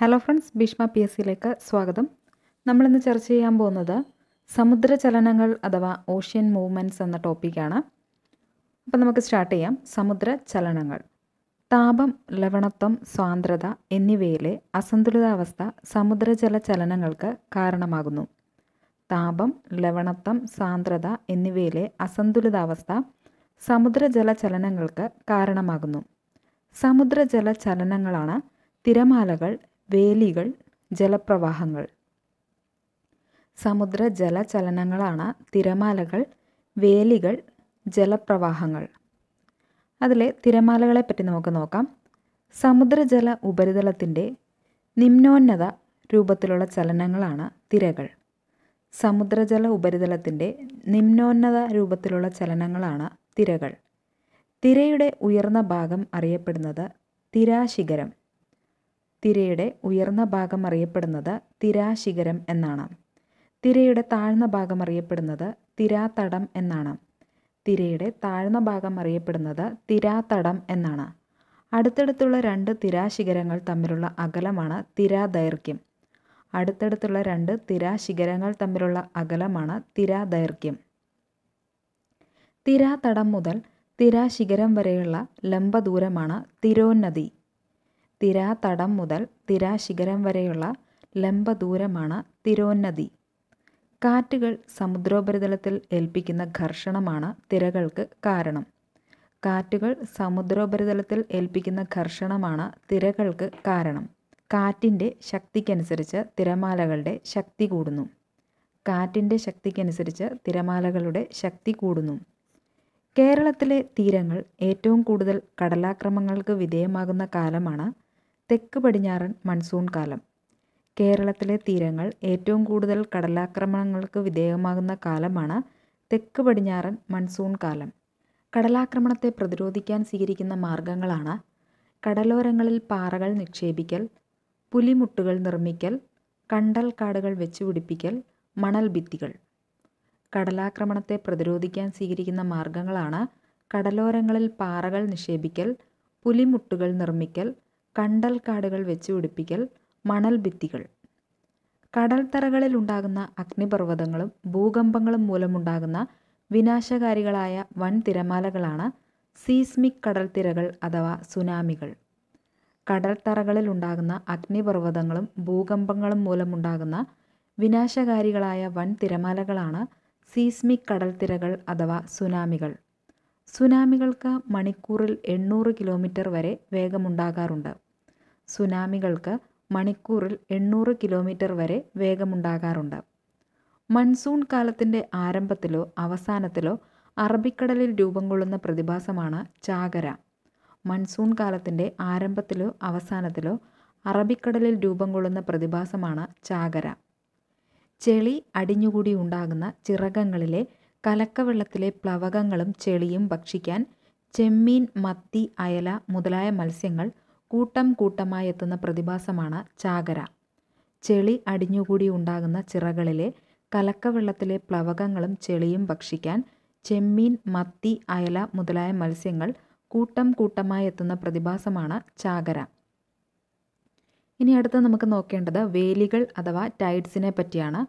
hello friends Bhishma P S സിയിലേക്ക് സ്വാഗതം നമ്മളിന്ന് ചർച്ച ചെയ്യാൻ പോകുന്നത് സമുദ്ര ചലനങ്ങൾ അഥവാ ഓഷ്യൻ മൂവ്മെൻറ്റ്സ് എന്ന ടോപ്പിക്കാണ് അപ്പം നമുക്ക് സ്റ്റാർട്ട് ചെയ്യാം സമുദ്ര ചലനങ്ങൾ താപം ലവണത്വം സ്വാന്ദ്രത എന്നിവയിലെ അസന്തുലിതാവസ്ഥ സമുദ്രജല ചലനങ്ങൾക്ക് കാരണമാകുന്നു താപം ലവണത്വം സാന്ദ്രത എന്നിവയിലെ അസന്തുലിതാവസ്ഥ സമുദ്രജല ചലനങ്ങൾക്ക് കാരണമാകുന്നു സമുദ്രജല ചലനങ്ങളാണ് തിരമാലകൾ വേലികൾ ജലപ്രവാഹങ്ങൾ സമുദ്രജല ചലനങ്ങളാണ് തിരമാലകൾ വേലികൾ ജലപ്രവാഹങ്ങൾ അതിലെ തിരമാലകളെ പറ്റി നമുക്ക് നോക്കാം സമുദ്രജല ഉപരിതലത്തിൻ്റെ നിമ്നോന്നത രൂപത്തിലുള്ള ചലനങ്ങളാണ് തിരകൾ സമുദ്രജല ഉപരിതലത്തിൻ്റെ നിമ്നോന്നത രൂപത്തിലുള്ള ചലനങ്ങളാണ് തിരകൾ തിരയുടെ ഉയർന്ന ഭാഗം അറിയപ്പെടുന്നത് തിരാശിഖരം തിരയുടെ ഉയർന്ന ഭാഗം അറിയപ്പെടുന്നത് തിരാശിഖരം എന്നാണ് തിരയുടെ താഴ്ന്ന ഭാഗം അറിയപ്പെടുന്നത് തിരാതടം എന്നാണ് തിരയുടെ താഴ്ന്ന ഭാഗം അറിയപ്പെടുന്നത് തിരാതടം എന്നാണ് അടുത്തടുത്തുള്ള രണ്ട് തിരാശിഖരങ്ങൾ തമ്മിലുള്ള അകലമാണ് തിരാദൈർഘ്യം അടുത്തടുത്തുള്ള രണ്ട് തിരാശിഖരങ്ങൾ തമ്മിലുള്ള അകലമാണ് തിരാദൈർഘ്യം തിരാതടം മുതൽ തിരാശിഖരം വരെയുള്ള ലംബദൂരമാണ് തിരോന്നതി തിരാതടം മുതൽ തിരാശിഖരം വരെയുള്ള ലംബദൂരമാണ് തിരോന്നതി കാറ്റുകൾ സമുദ്രോപരിതലത്തിൽ ഏൽപ്പിക്കുന്ന ഘർഷണമാണ് തിരകൾക്ക് കാരണം കാറ്റുകൾ സമുദ്രോപരിതലത്തിൽ ഏൽപ്പിക്കുന്ന ഘർഷണമാണ് തിരകൾക്ക് കാരണം കാറ്റിൻ്റെ ശക്തിക്കനുസരിച്ച് തിരമാലകളുടെ ശക്തി കൂടുന്നു കാറ്റിൻ്റെ ശക്തിക്കനുസരിച്ച് തിരമാലകളുടെ ശക്തി കൂടുന്നു കേരളത്തിലെ തീരങ്ങൾ ഏറ്റവും കൂടുതൽ കടലാക്രമങ്ങൾക്ക് വിധേയമാകുന്ന കാലമാണ് തെക്ക് പടിഞ്ഞാറൻ മൺസൂൺ കാലം കേരളത്തിലെ തീരങ്ങൾ ഏറ്റവും കൂടുതൽ കടലാക്രമണങ്ങൾക്ക് വിധേയമാകുന്ന കാലമാണ് തെക്ക് പടിഞ്ഞാറൻ മൺസൂൺ കാലം കടലാക്രമണത്തെ പ്രതിരോധിക്കാൻ സ്വീകരിക്കുന്ന മാർഗങ്ങളാണ് കടലോരങ്ങളിൽ പാറകൾ നിക്ഷേപിക്കൽ പുലിമുട്ടുകൾ നിർമ്മിക്കൽ കണ്ടൽ കാടുകൾ വെച്ചുപിടിപ്പിക്കൽ മണൽ ഭിത്തികൾ കടലാക്രമണത്തെ പ്രതിരോധിക്കാൻ സ്വീകരിക്കുന്ന മാർഗങ്ങളാണ് കടലോരങ്ങളിൽ പാറകൾ നിക്ഷേപിക്കൽ പുലിമുട്ടുകൾ നിർമ്മിക്കൽ കണ്ടൽക്കാടുകൾ വെച്ച് പിടിപ്പിക്കൽ മണൽ ഭിത്തികൾ കടൽത്തറകളിൽ ഉണ്ടാകുന്ന അഗ്നിപർവ്വതങ്ങളും ഭൂകമ്പങ്ങളും മൂലമുണ്ടാകുന്ന വിനാശകാരികളായ വൻ തിരമാലകളാണ് സീസ്മിക് കടൽത്തിരകൾ അഥവാ സുനാമികൾ കടൽത്തറകളിൽ ഉണ്ടാകുന്ന അഗ്നിപർവ്വതങ്ങളും ഭൂകമ്പങ്ങളും മൂലമുണ്ടാകുന്ന വിനാശകാരികളായ വൻ തിരമാലകളാണ് സീസ്മിക് കടൽത്തിരകൾ അഥവാ സുനാമികൾ സുനാമികൾക്ക് മണിക്കൂറിൽ എണ്ണൂറ് കിലോമീറ്റർ വരെ വേഗമുണ്ടാകാറുണ്ട് സുനാമികൾക്ക് മണിക്കൂറിൽ എണ്ണൂറ് കിലോമീറ്റർ വരെ വേഗമുണ്ടാകാറുണ്ട് മൺസൂൺ കാലത്തിൻ്റെ ആരംഭത്തിലോ അവസാനത്തിലോ അറബിക്കടലിൽ രൂപം കൊള്ളുന്ന പ്രതിഭാസമാണ് ചാകര മൺസൂൺ കാലത്തിൻ്റെ ആരംഭത്തിലോ അവസാനത്തിലോ അറബിക്കടലിൽ രൂപം കൊള്ളുന്ന പ്രതിഭാസമാണ് ചാകര ചെളി അടിഞ്ഞുകൂടി ഉണ്ടാകുന്ന ചിറകങ്ങളിലെ കലക്കവെള്ളത്തിലെ പ്ലവകങ്ങളും ചെളിയും ഭക്ഷിക്കാൻ ചെമ്മീൻ മത്തി അയല മുതലായ മത്സ്യങ്ങൾ കൂട്ടം കൂട്ടമായി എത്തുന്ന പ്രതിഭാസമാണ് ചാകര ചെളി അടിഞ്ഞുകൂടി ഉണ്ടാകുന്ന ചിറകളിലെ കലക്കവെള്ളത്തിലെ പ്ലവകങ്ങളും ചെളിയും ഭക്ഷിക്കാൻ ചെമ്മീൻ മത്തി അയല മുതലായ മത്സ്യങ്ങൾ കൂട്ടം കൂട്ടമായി എത്തുന്ന പ്രതിഭാസമാണ് ചാകര ഇനി അടുത്ത് നമുക്ക് നോക്കേണ്ടത് വേലികൾ അഥവാ ടൈഡ്സിനെ പറ്റിയാണ്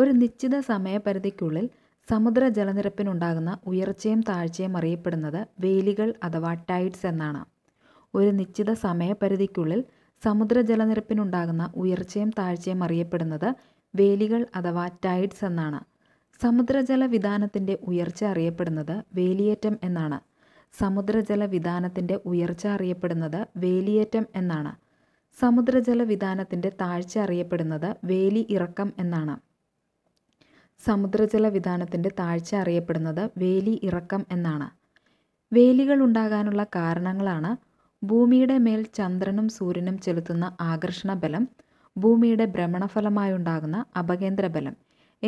ഒരു നിശ്ചിത സമയപരിധിക്കുള്ളിൽ സമുദ്ര ജലനിരപ്പിനുണ്ടാകുന്ന ഉയർച്ചയും താഴ്ചയും അറിയപ്പെടുന്നത് വേലികൾ അഥവാ ടൈഡ്സ് എന്നാണ് ഒരു നിശ്ചിത സമയപരിധിക്കുള്ളിൽ സമുദ്ര ജലനിരപ്പിനുണ്ടാകുന്ന ഉയർച്ചയും താഴ്ചയും അറിയപ്പെടുന്നത് വേലികൾ അഥവാ ടൈഡ്സ് എന്നാണ് സമുദ്രജല വിധാനത്തിൻ്റെ ഉയർച്ച അറിയപ്പെടുന്നത് വേലിയേറ്റം എന്നാണ് സമുദ്രജല വിധാനത്തിൻ്റെ ഉയർച്ച അറിയപ്പെടുന്നത് വേലിയേറ്റം എന്നാണ് സമുദ്രജല വിധാനത്തിൻ്റെ താഴ്ച അറിയപ്പെടുന്നത് വേലി ഇറക്കം എന്നാണ് സമുദ്രജല വിധാനത്തിൻ്റെ താഴ്ച അറിയപ്പെടുന്നത് വേലി ഇറക്കം എന്നാണ് വേലികൾ ഉണ്ടാകാനുള്ള കാരണങ്ങളാണ് ഭൂമിയുടെ മേൽ ചന്ദ്രനും സൂര്യനും ചെലുത്തുന്ന ആകർഷണ ബലം ഭൂമിയുടെ ഭ്രമണഫലമായുണ്ടാകുന്ന അപകേന്ദ്ര ബലം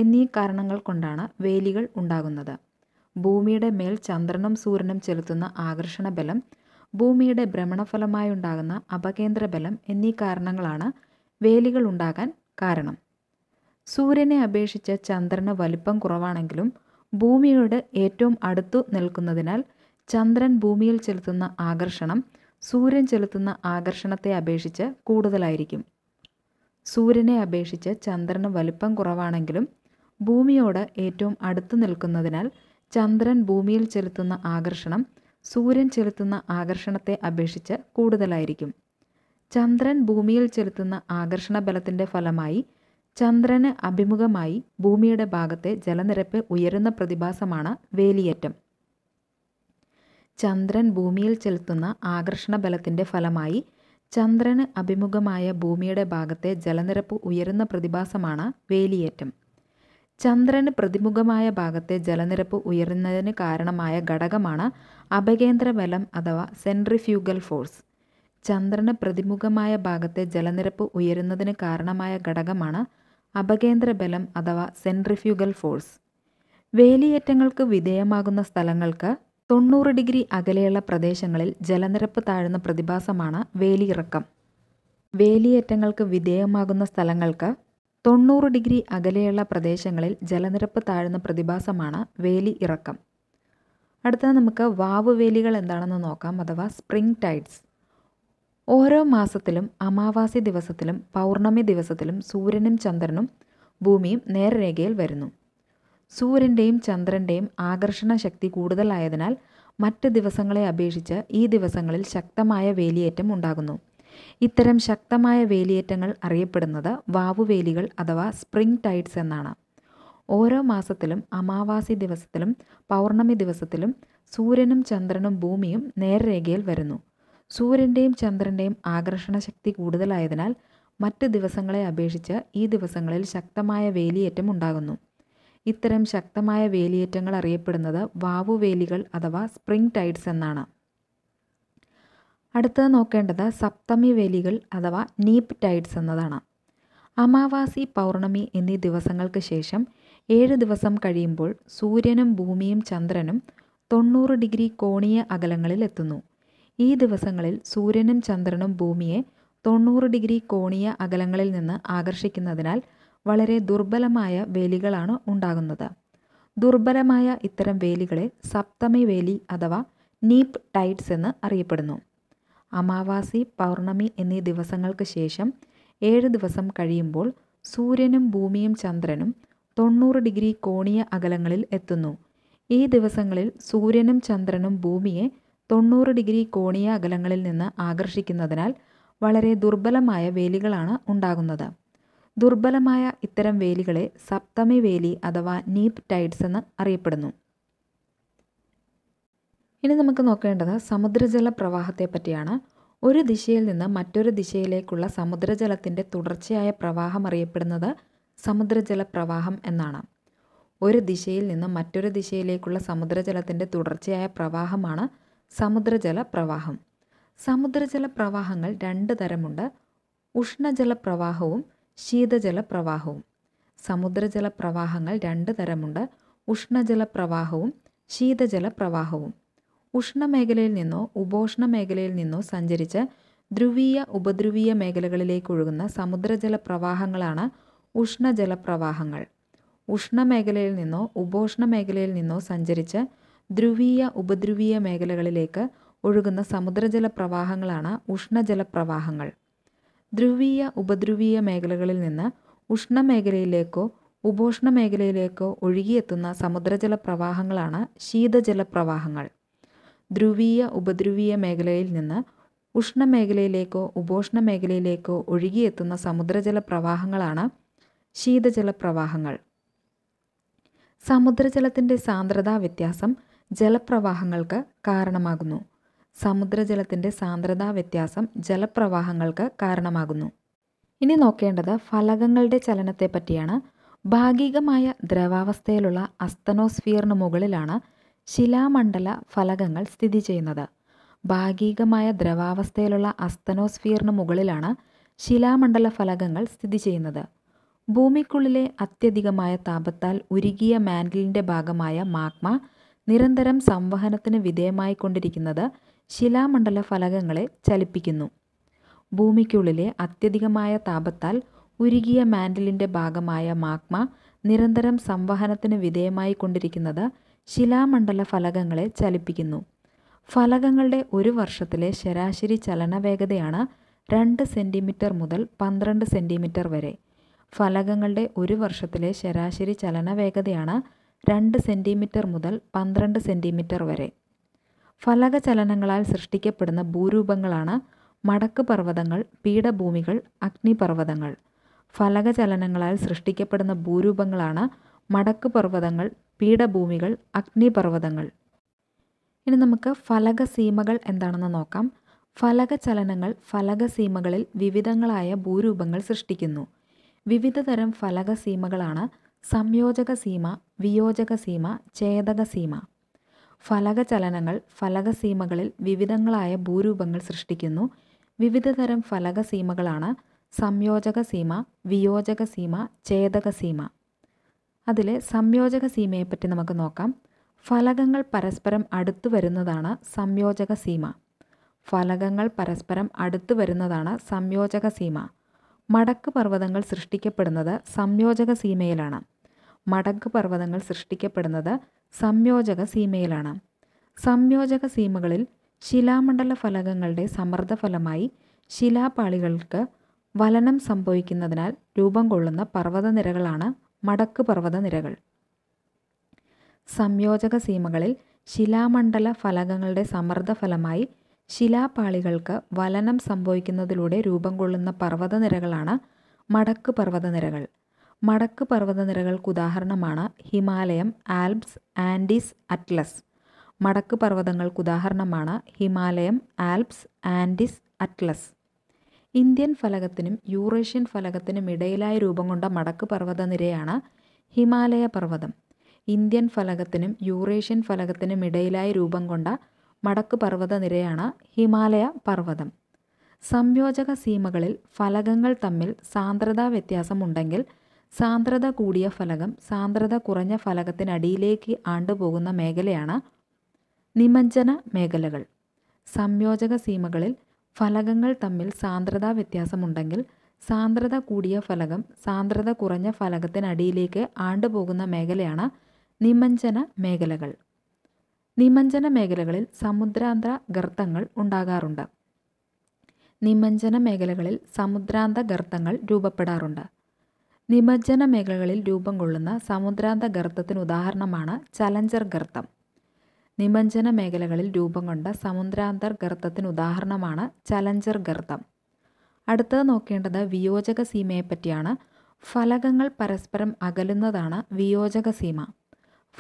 എന്നീ കാരണങ്ങൾ കൊണ്ടാണ് വേലികൾ ഉണ്ടാകുന്നത് ഭൂമിയുടെ മേൽ ചന്ദ്രനും സൂര്യനും ചെലുത്തുന്ന ആകർഷണ ബലം ഭൂമിയുടെ ഭ്രമണഫലമായുണ്ടാകുന്ന അപകേന്ദ്ര ബലം എന്നീ കാരണങ്ങളാണ് വേലികൾ ഉണ്ടാകാൻ കാരണം സൂര്യനെ അപേക്ഷിച്ച് ചന്ദ്രന് വലിപ്പം കുറവാണെങ്കിലും ഭൂമിയോട് ഏറ്റവും അടുത്തു നിൽക്കുന്നതിനാൽ ചന്ദ്രൻ ഭൂമിയിൽ ചെലുത്തുന്ന ആകർഷണം സൂര്യൻ ചെലുത്തുന്ന ആകർഷണത്തെ അപേക്ഷിച്ച് കൂടുതലായിരിക്കും സൂര്യനെ അപേക്ഷിച്ച് ചന്ദ്രന് വലിപ്പം കുറവാണെങ്കിലും ഭൂമിയോട് ഏറ്റവും അടുത്ത് നിൽക്കുന്നതിനാൽ ചന്ദ്രൻ ഭൂമിയിൽ ചെലുത്തുന്ന ആകർഷണം സൂര്യൻ ചെലുത്തുന്ന ആകർഷണത്തെ അപേക്ഷിച്ച് കൂടുതലായിരിക്കും ചന്ദ്രൻ ഭൂമിയിൽ ചെലുത്തുന്ന ആകർഷണ ബലത്തിൻ്റെ ഫലമായി ചന്ദ്രന് അഭിമുഖമായി ഭൂമിയുടെ ഭാഗത്തെ ജലനിരപ്പ് ഉയരുന്ന പ്രതിഭാസമാണ് വേലിയേറ്റം ചന്ദ്രൻ ഭൂമിയിൽ ചെലുത്തുന്ന ബലത്തിൻ്റെ ഫലമായി ചന്ദ്രന് അഭിമുഖമായ ഭൂമിയുടെ ഭാഗത്തെ ജലനിരപ്പ് ഉയരുന്ന പ്രതിഭാസമാണ് വേലിയേറ്റം ചന്ദ്രന് പ്രതിമുഖമായ ഭാഗത്തെ ജലനിരപ്പ് ഉയരുന്നതിന് കാരണമായ ഘടകമാണ് അപകേന്ദ്ര ബലം അഥവാ സെൻട്രിഫ്യൂഗൽ ഫോഴ്സ് ചന്ദ്രന് പ്രതിമുഖമായ ഭാഗത്തെ ജലനിരപ്പ് ഉയരുന്നതിന് കാരണമായ ഘടകമാണ് അപകേന്ദ്ര ബലം അഥവാ സെൻട്രിഫ്യൂഗൽ ഫോഴ്സ് വേലിയേറ്റങ്ങൾക്ക് വിധേയമാകുന്ന സ്ഥലങ്ങൾക്ക് തൊണ്ണൂറ് ഡിഗ്രി അകലെയുള്ള പ്രദേശങ്ങളിൽ ജലനിരപ്പ് താഴുന്ന പ്രതിഭാസമാണ് വേലിയിറക്കം വേലിയേറ്റങ്ങൾക്ക് വിധേയമാകുന്ന സ്ഥലങ്ങൾക്ക് തൊണ്ണൂറ് ഡിഗ്രി അകലെയുള്ള പ്രദേശങ്ങളിൽ ജലനിരപ്പ് താഴുന്ന പ്രതിഭാസമാണ് വേലി ഇറക്കം അടുത്തത് നമുക്ക് വാവ് വേലികൾ എന്താണെന്ന് നോക്കാം അഥവാ സ്പ്രിംഗ് ടൈഡ്സ് ഓരോ മാസത്തിലും അമാവാസി ദിവസത്തിലും പൗർണമി ദിവസത്തിലും സൂര്യനും ചന്ദ്രനും ഭൂമിയും നേർരേഖയിൽ വരുന്നു സൂര്യൻ്റെയും ചന്ദ്രൻ്റെയും ആകർഷണ ശക്തി കൂടുതലായതിനാൽ മറ്റ് ദിവസങ്ങളെ അപേക്ഷിച്ച് ഈ ദിവസങ്ങളിൽ ശക്തമായ വേലിയേറ്റം ഉണ്ടാകുന്നു ഇത്തരം ശക്തമായ വേലിയേറ്റങ്ങൾ അറിയപ്പെടുന്നത് വാവുവേലികൾ അഥവാ സ്പ്രിംഗ് ടൈഡ്സ് എന്നാണ് ഓരോ മാസത്തിലും അമാവാസി ദിവസത്തിലും പൗർണമി ദിവസത്തിലും സൂര്യനും ചന്ദ്രനും ഭൂമിയും നേർരേഖയിൽ വരുന്നു സൂര്യൻ്റെയും ചന്ദ്രൻ്റെയും ആകർഷണ ശക്തി കൂടുതലായതിനാൽ മറ്റ് ദിവസങ്ങളെ അപേക്ഷിച്ച് ഈ ദിവസങ്ങളിൽ ശക്തമായ വേലിയേറ്റം ഉണ്ടാകുന്നു ഇത്തരം ശക്തമായ വേലിയേറ്റങ്ങൾ അറിയപ്പെടുന്നത് വാവുവേലികൾ അഥവാ സ്പ്രിംഗ് ടൈഡ്സ് എന്നാണ് അടുത്തത് നോക്കേണ്ടത് സപ്തമി വേലികൾ അഥവാ നീപ്പ് ടൈഡ്സ് എന്നതാണ് അമാവാസി പൗർണമി എന്നീ ദിവസങ്ങൾക്ക് ശേഷം ഏഴ് ദിവസം കഴിയുമ്പോൾ സൂര്യനും ഭൂമിയും ചന്ദ്രനും തൊണ്ണൂറ് ഡിഗ്രി കോണീയ അകലങ്ങളിൽ എത്തുന്നു ഈ ദിവസങ്ങളിൽ സൂര്യനും ചന്ദ്രനും ഭൂമിയെ തൊണ്ണൂറ് ഡിഗ്രി കോണീയ അകലങ്ങളിൽ നിന്ന് ആകർഷിക്കുന്നതിനാൽ വളരെ ദുർബലമായ വേലികളാണ് ഉണ്ടാകുന്നത് ദുർബലമായ ഇത്തരം വേലികളെ സപ്തമി വേലി അഥവാ നീപ് ടൈറ്റ്സ് എന്ന് അറിയപ്പെടുന്നു അമാവാസി പൗർണമി എന്നീ ദിവസങ്ങൾക്ക് ശേഷം ഏഴ് ദിവസം കഴിയുമ്പോൾ സൂര്യനും ഭൂമിയും ചന്ദ്രനും തൊണ്ണൂറ് ഡിഗ്രി കോണീയ അകലങ്ങളിൽ എത്തുന്നു ഈ ദിവസങ്ങളിൽ സൂര്യനും ചന്ദ്രനും ഭൂമിയെ തൊണ്ണൂറ് ഡിഗ്രി കോണീയ അകലങ്ങളിൽ നിന്ന് ആകർഷിക്കുന്നതിനാൽ വളരെ ദുർബലമായ വേലികളാണ് ഉണ്ടാകുന്നത് ദുർബലമായ ഇത്തരം വേലികളെ സപ്തമി വേലി അഥവാ നീപ് ടൈഡ്സ് എന്ന് അറിയപ്പെടുന്നു ഇനി നമുക്ക് നോക്കേണ്ടത് സമുദ്രജല പ്രവാഹത്തെ പറ്റിയാണ് ഒരു ദിശയിൽ നിന്ന് മറ്റൊരു ദിശയിലേക്കുള്ള സമുദ്രജലത്തിൻ്റെ തുടർച്ചയായ പ്രവാഹം അറിയപ്പെടുന്നത് സമുദ്രജല പ്രവാഹം എന്നാണ് ഒരു ദിശയിൽ നിന്ന് മറ്റൊരു ദിശയിലേക്കുള്ള സമുദ്രജലത്തിൻ്റെ തുടർച്ചയായ പ്രവാഹമാണ് സമുദ്രജല പ്രവാഹം സമുദ്രജല പ്രവാഹങ്ങൾ രണ്ട് തരമുണ്ട് ഉഷ്ണജല പ്രവാഹവും ശീതജല പ്രവാഹവും സമുദ്രജല പ്രവാഹങ്ങൾ രണ്ട് തരമുണ്ട് ഉഷ്ണജല പ്രവാഹവും ശീതജല പ്രവാഹവും ഉഷ്ണമേഖലയിൽ നിന്നോ ഉപോഷ്ണ മേഖലയിൽ നിന്നോ സഞ്ചരിച്ച് ധ്രുവീയ ഉപധ്രുവീയ മേഖലകളിലേക്ക് ഒഴുകുന്ന സമുദ്രജല പ്രവാഹങ്ങളാണ് ഉഷ്ണജല പ്രവാഹങ്ങൾ ഉഷ്ണമേഖലയിൽ നിന്നോ ഉപോഷ്ണ മേഖലയിൽ നിന്നോ സഞ്ചരിച്ച് ധ്രുവീയ ഉപധ്രുവീയ മേഖലകളിലേക്ക് ഒഴുകുന്ന സമുദ്രജല പ്രവാഹങ്ങളാണ് ഉഷ്ണജല പ്രവാഹങ്ങൾ ധ്രുവീയ ഉപധ്രുവീയ മേഖലകളിൽ നിന്ന് ഉഷ്ണമേഖലയിലേക്കോ ഉപോഷ്ണ മേഖലയിലേക്കോ ഒഴുകിയെത്തുന്ന സമുദ്രജല പ്രവാഹങ്ങളാണ് ശീതജല പ്രവാഹങ്ങൾ ധ്രുവീയ ഉപധ്രുവീയ മേഖലയിൽ നിന്ന് ഉഷ്ണമേഖലയിലേക്കോ ഉപോഷ്ണ മേഖലയിലേക്കോ ഒഴുകിയെത്തുന്ന സമുദ്രജല പ്രവാഹങ്ങളാണ് ശീതജല പ്രവാഹങ്ങൾ സമുദ്രജലത്തിൻ്റെ സാന്ദ്രതാ വ്യത്യാസം ജലപ്രവാഹങ്ങൾക്ക് കാരണമാകുന്നു സമുദ്രജലത്തിൻ്റെ സാന്ദ്രതാ വ്യത്യാസം ജലപ്രവാഹങ്ങൾക്ക് കാരണമാകുന്നു ഇനി നോക്കേണ്ടത് ഫലകങ്ങളുടെ ചലനത്തെ പറ്റിയാണ് ഭാഗികമായ ദ്രവാവസ്ഥയിലുള്ള അസ്തനോസ്ഫിയറിന് മുകളിലാണ് ശിലാമണ്ഡല ഫലകങ്ങൾ സ്ഥിതി ചെയ്യുന്നത് ഭാഗികമായ ദ്രവാവസ്ഥയിലുള്ള അസ്തനോസ്ഫിയറിന് മുകളിലാണ് ശിലാമണ്ഡല ഫലകങ്ങൾ സ്ഥിതി ചെയ്യുന്നത് ഭൂമിക്കുള്ളിലെ അത്യധികമായ താപത്താൽ ഉരുകിയ മാൻഡലിൻ്റെ ഭാഗമായ മാഗ്മ നിരന്തരം സംവഹനത്തിന് വിധേയമായിക്കൊണ്ടിരിക്കുന്നത് ശിലാമണ്ഡല ഫലകങ്ങളെ ചലിപ്പിക്കുന്നു ഭൂമിക്കുള്ളിലെ അത്യധികമായ താപത്താൽ ഉരുകിയ മാൻഡലിൻ്റെ ഭാഗമായ മാഗ്മ നിരന്തരം സംവഹനത്തിന് വിധേയമായി കൊണ്ടിരിക്കുന്നത് ശിലാമണ്ഡല ഫലകങ്ങളെ ചലിപ്പിക്കുന്നു ഫലകങ്ങളുടെ ഒരു വർഷത്തിലെ ശരാശരി ചലനവേഗതയാണ് രണ്ട് സെൻറ്റിമീറ്റർ മുതൽ പന്ത്രണ്ട് സെൻറ്റിമീറ്റർ വരെ ഫലകങ്ങളുടെ ഒരു വർഷത്തിലെ ശരാശരി ചലനവേഗതയാണ് രണ്ട് സെൻറ്റിമീറ്റർ മുതൽ പന്ത്രണ്ട് സെൻറ്റിമീറ്റർ വരെ ഫലകചലനങ്ങളാൽ സൃഷ്ടിക്കപ്പെടുന്ന ഭൂരൂപങ്ങളാണ് മടക്ക് പർവ്വതങ്ങൾ പീഠഭൂമികൾ അഗ്നിപർവ്വതങ്ങൾ ഫലകചലനങ്ങളാൽ സൃഷ്ടിക്കപ്പെടുന്ന ഭൂരൂപങ്ങളാണ് മടക്ക് പർവ്വതങ്ങൾ പീഠഭൂമികൾ അഗ്നിപർവ്വതങ്ങൾ ഇനി നമുക്ക് ഫലകസീമകൾ എന്താണെന്ന് നോക്കാം ഫലകചലനങ്ങൾ ഫലകസീമകളിൽ വിവിധങ്ങളായ ഭൂരൂപങ്ങൾ സൃഷ്ടിക്കുന്നു വിവിധതരം ഫലകസീമകളാണ് സംയോജക സീമ വിയോജക സീമ ഛേദക സീമ ഫലകചലനങ്ങൾ ഫലകസീമകളിൽ വിവിധങ്ങളായ ഭൂരൂപങ്ങൾ സൃഷ്ടിക്കുന്നു വിവിധതരം ഫലകസീമകളാണ് സംയോജക സീമ വിയോജക സീമ ഛേദക സീമ അതിലെ സംയോജക സീമയെപ്പറ്റി നമുക്ക് നോക്കാം ഫലകങ്ങൾ പരസ്പരം അടുത്തു വരുന്നതാണ് സംയോജക സീമ ഫലകങ്ങൾ പരസ്പരം അടുത്തു വരുന്നതാണ് സംയോജക സീമ മടക്ക് പർവ്വതങ്ങൾ സൃഷ്ടിക്കപ്പെടുന്നത് സംയോജക സീമയിലാണ് മടക്ക് പർവ്വതങ്ങൾ സൃഷ്ടിക്കപ്പെടുന്നത് സംയോജക സീമയിലാണ് സംയോജക സീമകളിൽ ശിലാമണ്ഡല ഫലകങ്ങളുടെ സമ്മർദ്ദഫലമായി ശിലാപാളികൾക്ക് വലനം സംഭവിക്കുന്നതിനാൽ രൂപം കൊള്ളുന്ന പർവ്വതനിരകളാണ് മടക്ക് പർവ്വതനിരകൾ സംയോജക സീമകളിൽ ശിലാമണ്ഡല ഫലകങ്ങളുടെ സമ്മർദ്ദഫലമായി ശിലാപാളികൾക്ക് വലനം സംഭവിക്കുന്നതിലൂടെ രൂപം കൊള്ളുന്ന പർവ്വതനിരകളാണ് മടക്ക് പർവ്വതനിരകൾ മടക്ക് പർവ്വതനിരകൾക്ക് ഉദാഹരണമാണ് ഹിമാലയം ആൽപ്സ് ആൻഡീസ് അറ്റ്ലസ് മടക്ക് പർവ്വതങ്ങൾക്ക് ഉദാഹരണമാണ് Himalaya Alps Andes Atlas Indian ഫലകത്തിനും യൂറേഷ്യൻ ഫലകത്തിനും ഇടയിലായി രൂപം കൊണ്ട മടക്ക് പർവ്വതനിരയാണ് ഹിമാലയ പർവ്വതം ഇന്ത്യൻ ഫലകത്തിനും യൂറേഷ്യൻ ഫലകത്തിനും ഇടയിലായി രൂപം കൊണ്ട മടക്ക് പർവ്വതനിരയാണ് ഹിമാലയ പർവ്വതം സംയോജക സീമകളിൽ ഫലകങ്ങൾ തമ്മിൽ സാന്ദ്രതാ വ്യത്യാസമുണ്ടെങ്കിൽ സാന്ദ്രത കൂടിയ ഫലകം സാന്ദ്രത കുറഞ്ഞ ഫലകത്തിനടിയിലേക്ക് ആണ്ടുപോകുന്ന മേഖലയാണ് നിമജ്ജന മേഖലകൾ സംയോജക സീമകളിൽ ഫലകങ്ങൾ തമ്മിൽ സാന്ദ്രതാ വ്യത്യാസമുണ്ടെങ്കിൽ സാന്ദ്രത കൂടിയ ഫലകം സാന്ദ്രത കുറഞ്ഞ ഫലകത്തിനടിയിലേക്ക് ആണ്ടുപോകുന്ന മേഖലയാണ് നിമഞ്ജന മേഖലകൾ നിമഞ്ജന മേഖലകളിൽ സമുദ്രാന്തര ഗർത്തങ്ങൾ ഉണ്ടാകാറുണ്ട് നിമഞ്ജന മേഖലകളിൽ സമുദ്രാന്ത ഗർത്തങ്ങൾ രൂപപ്പെടാറുണ്ട് നിമജ്ജന മേഖലകളിൽ രൂപം കൊള്ളുന്ന സമുദ്രാന്ത ഗർത്തത്തിന് ഉദാഹരണമാണ് ചലഞ്ചർ ഗർത്തം നിമജ്ജന മേഖലകളിൽ രൂപം കൊണ്ട സമുദ്രാന്തർ ഗർത്തത്തിന് ഉദാഹരണമാണ് ചലഞ്ചർ ഗർത്തം അടുത്തത് നോക്കേണ്ടത് വിയോജക സീമയെപ്പറ്റിയാണ് ഫലകങ്ങൾ പരസ്പരം അകലുന്നതാണ് വിയോജക സീമ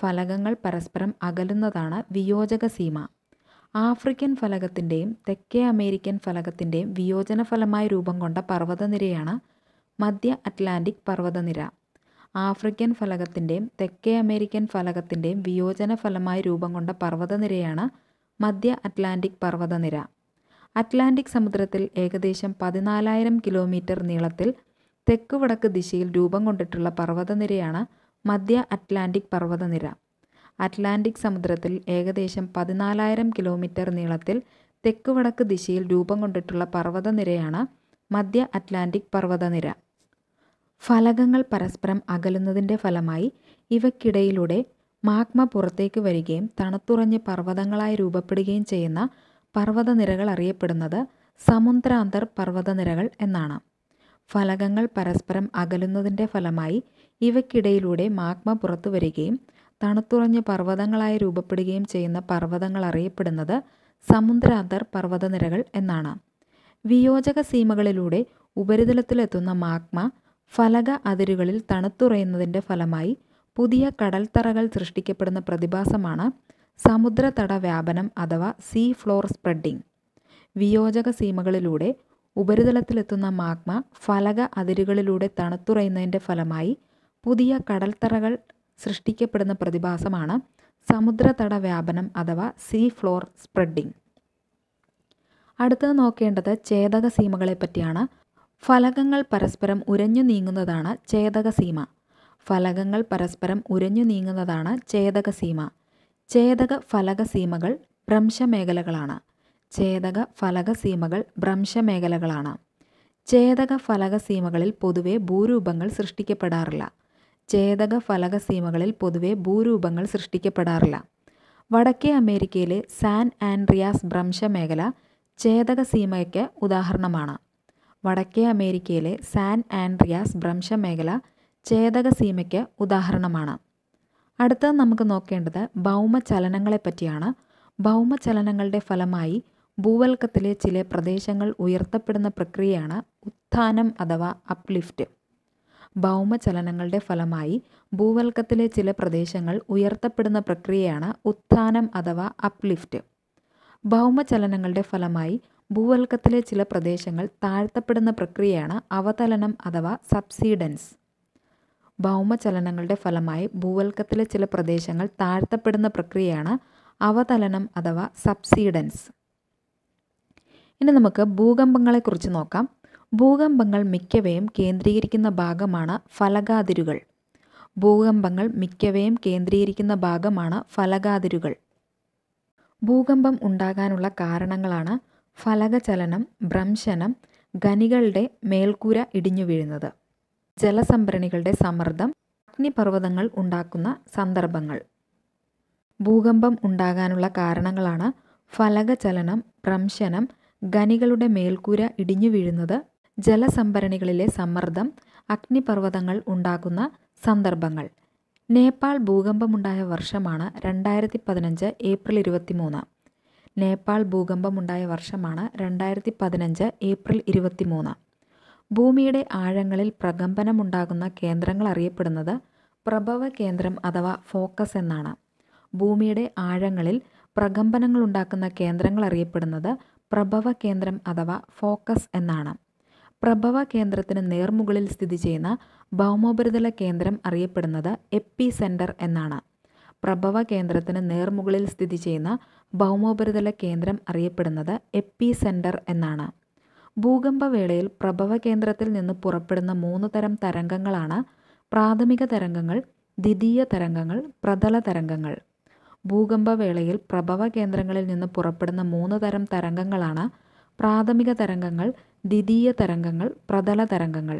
ഫലകങ്ങൾ പരസ്പരം അകലുന്നതാണ് വിയോജക സീമ ആഫ്രിക്കൻ ഫലകത്തിൻ്റെയും തെക്കേ അമേരിക്കൻ ഫലകത്തിൻ്റെയും വിയോജന ഫലമായി രൂപം കൊണ്ട പർവ്വതനിരയാണ് മധ്യ അറ്റ്ലാന്റിക് പർവ്വതനിര ആഫ്രിക്കൻ ഫലകത്തിൻ്റെയും തെക്കേ അമേരിക്കൻ ഫലകത്തിൻ്റെയും വിയോജന ഫലമായി രൂപം കൊണ്ട പർവ്വതനിരയാണ് മധ്യ അറ്റ്ലാന്റിക് പർവ്വതനിര അറ്റ്ലാന്റിക് സമുദ്രത്തിൽ ഏകദേശം പതിനാലായിരം കിലോമീറ്റർ നീളത്തിൽ തെക്ക് വടക്ക് ദിശയിൽ രൂപം കൊണ്ടിട്ടുള്ള പർവ്വതനിരയാണ് മധ്യ അറ്റ്ലാന്റിക് പർവ്വതനിര അറ്റ്ലാന്റിക് സമുദ്രത്തിൽ ഏകദേശം പതിനാലായിരം കിലോമീറ്റർ നീളത്തിൽ തെക്ക് വടക്ക് ദിശയിൽ രൂപം കൊണ്ടിട്ടുള്ള പർവ്വതനിരയാണ് മധ്യ അറ്റ്ലാന്റിക് പർവ്വതനിര ഫലകങ്ങൾ പരസ്പരം അകലുന്നതിൻ്റെ ഫലമായി ഇവക്കിടയിലൂടെ മാഗ്മ പുറത്തേക്ക് വരികയും തണുത്തുറഞ്ഞ് പർവ്വതങ്ങളായി രൂപപ്പെടുകയും ചെയ്യുന്ന പർവ്വതനിരകൾ അറിയപ്പെടുന്നത് സമുദ്രാന്തർ പർവ്വതനിരകൾ എന്നാണ് ഫലകങ്ങൾ പരസ്പരം അകലുന്നതിൻ്റെ ഫലമായി ഇവക്കിടയിലൂടെ മാഗ്മ പുറത്തു വരികയും തണുത്തുറഞ്ഞ് പർവ്വതങ്ങളായി രൂപപ്പെടുകയും ചെയ്യുന്ന പർവ്വതങ്ങൾ അറിയപ്പെടുന്നത് സമുദ്രാന്തർ പർവ്വതനിരകൾ എന്നാണ് വിയോജക സീമകളിലൂടെ ഉപരിതലത്തിലെത്തുന്ന മാഗ്മ ഫലക അതിരുകളിൽ തണുത്തുറയുന്നതിൻ്റെ ഫലമായി പുതിയ കടൽത്തറകൾ സൃഷ്ടിക്കപ്പെടുന്ന പ്രതിഭാസമാണ് സമുദ്രതട വ്യാപനം അഥവാ സീ ഫ്ലോർ സ്പ്രെഡിംഗ് വിയോജക സീമകളിലൂടെ ഉപരിതലത്തിലെത്തുന്ന മാഗ്മ ഫലക അതിരുകളിലൂടെ തണുത്തുറയുന്നതിൻ്റെ ഫലമായി പുതിയ കടൽത്തറകൾ സൃഷ്ടിക്കപ്പെടുന്ന പ്രതിഭാസമാണ് സമുദ്രതട വ്യാപനം അഥവാ സീ ഫ്ലോർ സ്പ്രെഡിംഗ് അടുത്തത് നോക്കേണ്ടത് ചേതക സീമകളെ പറ്റിയാണ് ഫലകങ്ങൾ പരസ്പരം ഉരഞ്ഞു നീങ്ങുന്നതാണ് ചേതകസീമ ഫലകങ്ങൾ പരസ്പരം ഉരഞ്ഞു നീങ്ങുന്നതാണ് ചേതകസീമ ചേതക ഫലകസീമകൾ ഭ്രംശമേഖലകളാണ് ചേതക ഫലകസീമകൾ ഭ്രംശമേഖലകളാണ് ചേതക ഫലകസീമകളിൽ പൊതുവെ ഭൂരൂപങ്ങൾ സൃഷ്ടിക്കപ്പെടാറില്ല ചേതക ഫലകസീമകളിൽ പൊതുവെ ഭൂരൂപങ്ങൾ സൃഷ്ടിക്കപ്പെടാറില്ല വടക്കേ അമേരിക്കയിലെ സാൻ ആൻഡ്രിയാസ് ഭ്രംശമേഖല ചേതകസീമയ്ക്ക് ഉദാഹരണമാണ് വടക്കേ അമേരിക്കയിലെ സാൻ ആൻഡ്രിയാസ് മേഖല ഛേദക സീമയ്ക്ക് ഉദാഹരണമാണ് അടുത്തത് നമുക്ക് നോക്കേണ്ടത് ഭൗമചലനങ്ങളെപ്പറ്റിയാണ് ഭൗമചലനങ്ങളുടെ ഫലമായി ഭൂവൽക്കത്തിലെ ചില പ്രദേശങ്ങൾ ഉയർത്തപ്പെടുന്ന പ്രക്രിയയാണ് ഉത്ഥാനം അഥവാ അപ്ലിഫ്റ്റ് ഭൗമചലനങ്ങളുടെ ഫലമായി ഭൂവൽക്കത്തിലെ ചില പ്രദേശങ്ങൾ ഉയർത്തപ്പെടുന്ന പ്രക്രിയയാണ് ഉത്ഥാനം അഥവാ അപ്ലിഫ്റ്റ് ഭൗമചലനങ്ങളുടെ ഫലമായി ഭൂവൽക്കത്തിലെ ചില പ്രദേശങ്ങൾ താഴ്ത്തപ്പെടുന്ന പ്രക്രിയയാണ് അവതലനം അഥവാ സബ്സിഡൻസ് ഭൗമചലനങ്ങളുടെ ഫലമായി ഭൂവൽക്കത്തിലെ ചില പ്രദേശങ്ങൾ താഴ്ത്തപ്പെടുന്ന പ്രക്രിയയാണ് അവതലനം അഥവാ സബ്സിഡൻസ് ഇനി നമുക്ക് ഭൂകമ്പങ്ങളെക്കുറിച്ച് നോക്കാം ഭൂകമ്പങ്ങൾ മിക്കവയും കേന്ദ്രീകരിക്കുന്ന ഭാഗമാണ് ഫലകാതിരുകൾ ഭൂകമ്പങ്ങൾ മിക്കവയും കേന്ദ്രീകരിക്കുന്ന ഭാഗമാണ് ഫലകാതിരുകൾ ഭൂകമ്പം ഉണ്ടാകാനുള്ള കാരണങ്ങളാണ് ഫലകചലനം ഭ്രംശനം ഖനികളുടെ മേൽക്കൂര വീഴുന്നത് ജലസംഭരണികളുടെ സമ്മർദ്ദം അഗ്നിപർവ്വതങ്ങൾ ഉണ്ടാക്കുന്ന സന്ദർഭങ്ങൾ ഭൂകമ്പം ഉണ്ടാകാനുള്ള കാരണങ്ങളാണ് ഫലകചലനം ഭ്രംശനം ഖനികളുടെ മേൽക്കൂര ഇടിഞ്ഞു വീഴുന്നത് ജലസംഭരണികളിലെ സമ്മർദ്ദം അഗ്നിപർവ്വതങ്ങൾ ഉണ്ടാക്കുന്ന സന്ദർഭങ്ങൾ നേപ്പാൾ ഭൂകമ്പമുണ്ടായ വർഷമാണ് രണ്ടായിരത്തി പതിനഞ്ച് ഏപ്രിൽ ഇരുപത്തിമൂന്ന് നേപ്പാൾ ഭൂകമ്പമുണ്ടായ വർഷമാണ് രണ്ടായിരത്തി പതിനഞ്ച് ഏപ്രിൽ മൂന്ന് ഭൂമിയുടെ ആഴങ്ങളിൽ പ്രകമ്പനമുണ്ടാകുന്ന കേന്ദ്രങ്ങൾ അറിയപ്പെടുന്നത് പ്രഭവ കേന്ദ്രം അഥവാ ഫോക്കസ് എന്നാണ് ഭൂമിയുടെ ആഴങ്ങളിൽ പ്രകമ്പനങ്ങളുണ്ടാക്കുന്ന കേന്ദ്രങ്ങൾ അറിയപ്പെടുന്നത് പ്രഭവ കേന്ദ്രം അഥവാ ഫോക്കസ് എന്നാണ് പ്രഭവ കേന്ദ്രത്തിന് നേർമുകളിൽ സ്ഥിതി ചെയ്യുന്ന ഭൗമോപരിതല കേന്ദ്രം അറിയപ്പെടുന്നത് എപ്പി സെൻറ്റർ എന്നാണ് പ്രഭവ കേന്ദ്രത്തിന് നേർമുകളിൽ സ്ഥിതി ചെയ്യുന്ന ഭൗമോപരിതല കേന്ദ്രം അറിയപ്പെടുന്നത് എപ്പി സെൻറ്റർ എന്നാണ് ഭൂകമ്പവേളയിൽ പ്രഭവ കേന്ദ്രത്തിൽ നിന്ന് പുറപ്പെടുന്ന മൂന്ന് തരം തരംഗങ്ങളാണ് പ്രാഥമിക തരംഗങ്ങൾ ദ്വിതീയ തരംഗങ്ങൾ പ്രതല തരംഗങ്ങൾ ഭൂകമ്പവേളയിൽ പ്രഭവ കേന്ദ്രങ്ങളിൽ നിന്ന് പുറപ്പെടുന്ന മൂന്ന് തരം തരംഗങ്ങളാണ് പ്രാഥമിക തരംഗങ്ങൾ ദ്വിതീയ തരംഗങ്ങൾ പ്രതല തരംഗങ്ങൾ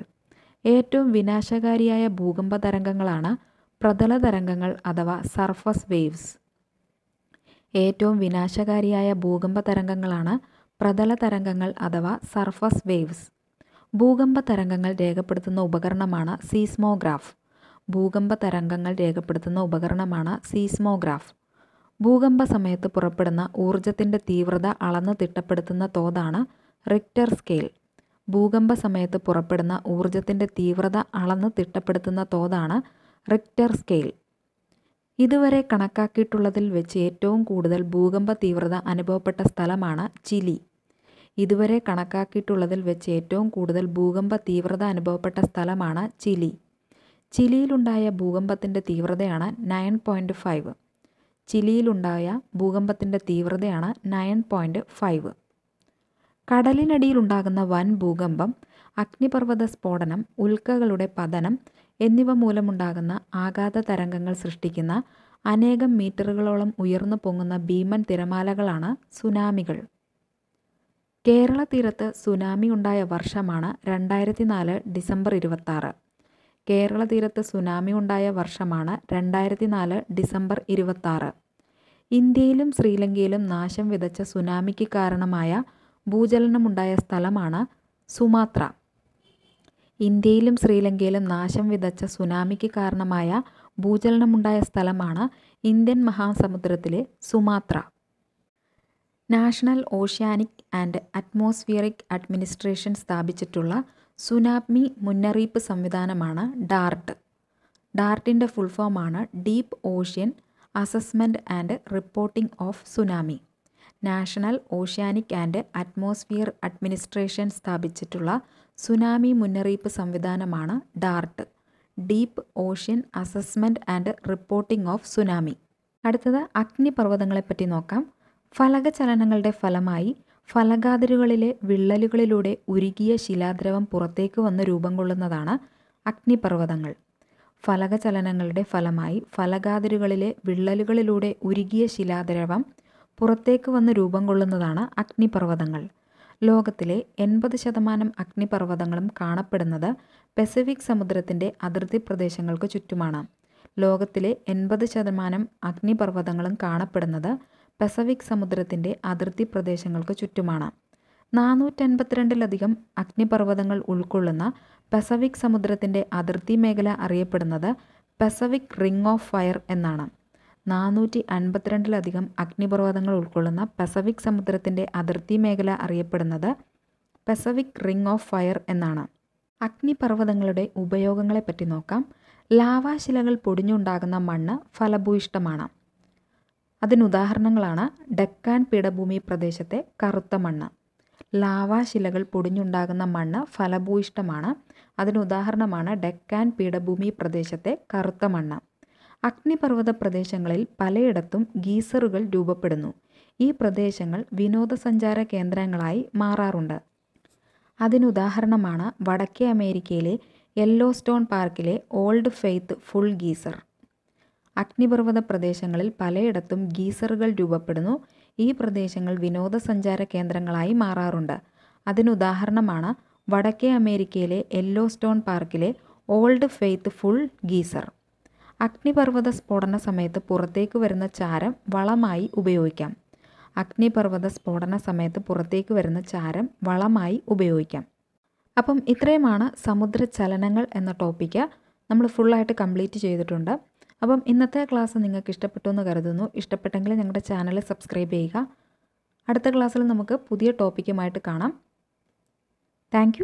ഏറ്റവും വിനാശകാരിയായ ഭൂകമ്പ തരംഗങ്ങളാണ് പ്രതല തരംഗങ്ങൾ അഥവാ സർഫസ് വേവ്സ് ഏറ്റവും വിനാശകാരിയായ ഭൂകമ്പ തരംഗങ്ങളാണ് പ്രതല തരംഗങ്ങൾ അഥവാ സർഫസ് വേവ്സ് ഭൂകമ്പ തരംഗങ്ങൾ രേഖപ്പെടുത്തുന്ന ഉപകരണമാണ് സീസ്മോഗ്രാഫ് ഭൂകമ്പ തരംഗങ്ങൾ രേഖപ്പെടുത്തുന്ന ഉപകരണമാണ് സീസ്മോഗ്രാഫ് ഭൂകമ്പ സമയത്ത് പുറപ്പെടുന്ന ഊർജത്തിൻ്റെ തീവ്രത അളന്ന് തിട്ടപ്പെടുത്തുന്ന തോതാണ് റിക്ടർ സ്കെയിൽ ഭൂകമ്പ സമയത്ത് പുറപ്പെടുന്ന ഊർജത്തിൻ്റെ തീവ്രത അളന്ന് തിട്ടപ്പെടുത്തുന്ന തോതാണ് റിക്ടർ സ്കെയിൽ ഇതുവരെ കണക്കാക്കിയിട്ടുള്ളതിൽ വെച്ച് ഏറ്റവും കൂടുതൽ ഭൂകമ്പ തീവ്രത അനുഭവപ്പെട്ട സ്ഥലമാണ് ചിലി ഇതുവരെ കണക്കാക്കിയിട്ടുള്ളതിൽ വെച്ച് ഏറ്റവും കൂടുതൽ ഭൂകമ്പ തീവ്രത അനുഭവപ്പെട്ട സ്ഥലമാണ് ചിലി ചിലിയിലുണ്ടായ ഭൂകമ്പത്തിൻ്റെ തീവ്രതയാണ് നയൻ പോയിൻ്റ് ഫൈവ് ചിലിയിലുണ്ടായ ഭൂകമ്പത്തിൻ്റെ തീവ്രതയാണ് നയൻ പോയിൻ്റ് ഫൈവ് കടലിനടിയിലുണ്ടാകുന്ന വൻ ഭൂകമ്പം അഗ്നിപർവ്വത സ്ഫോടനം ഉൽക്കകളുടെ പതനം എന്നിവ മൂലമുണ്ടാകുന്ന ആഘാത തരംഗങ്ങൾ സൃഷ്ടിക്കുന്ന അനേകം മീറ്ററുകളോളം ഉയർന്നു പൊങ്ങുന്ന ഭീമൻ തിരമാലകളാണ് സുനാമികൾ കേരള തീരത്ത് സുനാമി ഉണ്ടായ വർഷമാണ് രണ്ടായിരത്തി നാല് ഡിസംബർ ഇരുപത്താറ് കേരള തീരത്ത് സുനാമി ഉണ്ടായ വർഷമാണ് രണ്ടായിരത്തി നാല് ഡിസംബർ ഇരുപത്താറ് ഇന്ത്യയിലും ശ്രീലങ്കയിലും നാശം വിതച്ച സുനാമിക്ക് കാരണമായ ഭൂചലനമുണ്ടായ സ്ഥലമാണ് സുമാത്ര ഇന്ത്യയിലും ശ്രീലങ്കയിലും നാശം വിതച്ച സുനാമിക്ക് കാരണമായ ഭൂചലനമുണ്ടായ സ്ഥലമാണ് ഇന്ത്യൻ മഹാസമുദ്രത്തിലെ Sumatra national oceanic and atmospheric administration സ്ഥാപിച്ചിട്ടുള്ള സുനാമി മുന്നറിയിപ്പ് സംവിധാനമാണ് ഡാർട്ട് ഡാർട്ടിൻ്റെ ഫുൾ ഫോമാണ് deep ocean assessment and reporting of tsunami national oceanic and atmosphere administration സ്ഥാപിച്ചിട്ടുള്ള സുനാമി മുന്നറിയിപ്പ് സംവിധാനമാണ് DART deep ocean assessment and reporting of tsunami അടുത്തത് അഗ്നിപർവ്വതങ്ങളെപ്പറ്റി നോക്കാം ഫലകചലനങ്ങളുടെ ഫലമായി ഫലകാതിരുകളിലെ വിള്ളലുകളിലൂടെ ഉരുകിയ ശിലാദ്രവം പുറത്തേക്ക് വന്ന് രൂപം കൊള്ളുന്നതാണ് അഗ്നിപർവ്വതങ്ങൾ ഫലകചലനങ്ങളുടെ ഫലമായി ഫലകാതിരുകളിലെ വിള്ളലുകളിലൂടെ ഉരുകിയ ശിലാദ്രവം പുറത്തേക്ക് വന്ന് രൂപം കൊള്ളുന്നതാണ് അഗ്നിപർവ്വതങ്ങൾ ലോകത്തിലെ എൺപത് ശതമാനം അഗ്നിപർവ്വതങ്ങളും കാണപ്പെടുന്നത് പസഫിക് സമുദ്രത്തിൻ്റെ അതിർത്തി പ്രദേശങ്ങൾക്ക് ചുറ്റുമാണ് ലോകത്തിലെ എൺപത് ശതമാനം അഗ്നിപർവ്വതങ്ങളും കാണപ്പെടുന്നത് പസഫിക് സമുദ്രത്തിൻ്റെ അതിർത്തി പ്രദേശങ്ങൾക്ക് ചുറ്റുമാണ് നാനൂറ്റൻപത്തിരണ്ടിലധികം അഗ്നിപർവ്വതങ്ങൾ ഉൾക്കൊള്ളുന്ന പസഫിക് സമുദ്രത്തിൻ്റെ അതിർത്തി മേഖല അറിയപ്പെടുന്നത് പസഫിക് റിംഗ് ഓഫ് ഫയർ എന്നാണ് നാനൂറ്റി അൻപത്തിരണ്ടിലധികം അഗ്നിപർവ്വതങ്ങൾ ഉൾക്കൊള്ളുന്ന പസഫിക് സമുദ്രത്തിൻ്റെ അതിർത്തി മേഖല അറിയപ്പെടുന്നത് പസഫിക് റിംഗ് ഓഫ് ഫയർ എന്നാണ് അഗ്നിപർവ്വതങ്ങളുടെ ഉപയോഗങ്ങളെപ്പറ്റി നോക്കാം ലാവാശിലകൾ പൊടിഞ്ഞുണ്ടാകുന്ന മണ്ണ് ഫലഭൂയിഷ്ടമാണ് അതിനുദാഹരണങ്ങളാണ് ഡക്കാൻ പീഠഭൂമി പ്രദേശത്തെ കറുത്ത മണ്ണ് ലാവാശിലകൾ പൊടിഞ്ഞുണ്ടാകുന്ന മണ്ണ് ഫലഭൂയിഷ്ടമാണ് അതിനുദാഹരണമാണ് ഡെക്കാൻ പീഠഭൂമി പ്രദേശത്തെ കറുത്ത മണ്ണ് അഗ്നിപർവ്വത പ്രദേശങ്ങളിൽ പലയിടത്തും ഗീസറുകൾ രൂപപ്പെടുന്നു ഈ പ്രദേശങ്ങൾ വിനോദസഞ്ചാര കേന്ദ്രങ്ങളായി മാറാറുണ്ട് അതിനുദാഹരണമാണ് വടക്കേ അമേരിക്കയിലെ യെല്ലോ സ്റ്റോൺ പാർക്കിലെ ഓൾഡ് ഫെയ്ത്ത് ഫുൾ ഗീസർ അഗ്നിപർവ്വത പ്രദേശങ്ങളിൽ പലയിടത്തും ഗീസറുകൾ രൂപപ്പെടുന്നു ഈ പ്രദേശങ്ങൾ വിനോദസഞ്ചാര കേന്ദ്രങ്ങളായി മാറാറുണ്ട് അതിനുദാഹരണമാണ് വടക്കേ അമേരിക്കയിലെ യെല്ലോ സ്റ്റോൺ പാർക്കിലെ ഓൾഡ് ഫെയ്ത്ത് ഫുൾ ഗീസർ അഗ്നിപർവ്വത സ്ഫോടന സമയത്ത് പുറത്തേക്ക് വരുന്ന ചാരം വളമായി ഉപയോഗിക്കാം അഗ്നിപർവ്വത സ്ഫോടന സമയത്ത് പുറത്തേക്ക് വരുന്ന ചാരം വളമായി ഉപയോഗിക്കാം അപ്പം ഇത്രയുമാണ് സമുദ്രചലനങ്ങൾ എന്ന ടോപ്പിക്ക് നമ്മൾ ഫുള്ളായിട്ട് കംപ്ലീറ്റ് ചെയ്തിട്ടുണ്ട് അപ്പം ഇന്നത്തെ ക്ലാസ് നിങ്ങൾക്ക് ഇഷ്ടപ്പെട്ടു എന്ന് കരുതുന്നു ഇഷ്ടപ്പെട്ടെങ്കിൽ ഞങ്ങളുടെ ചാനൽ സബ്സ്ക്രൈബ് ചെയ്യുക അടുത്ത ക്ലാസ്സിൽ നമുക്ക് പുതിയ ടോപ്പിക്കുമായിട്ട് കാണാം താങ്ക്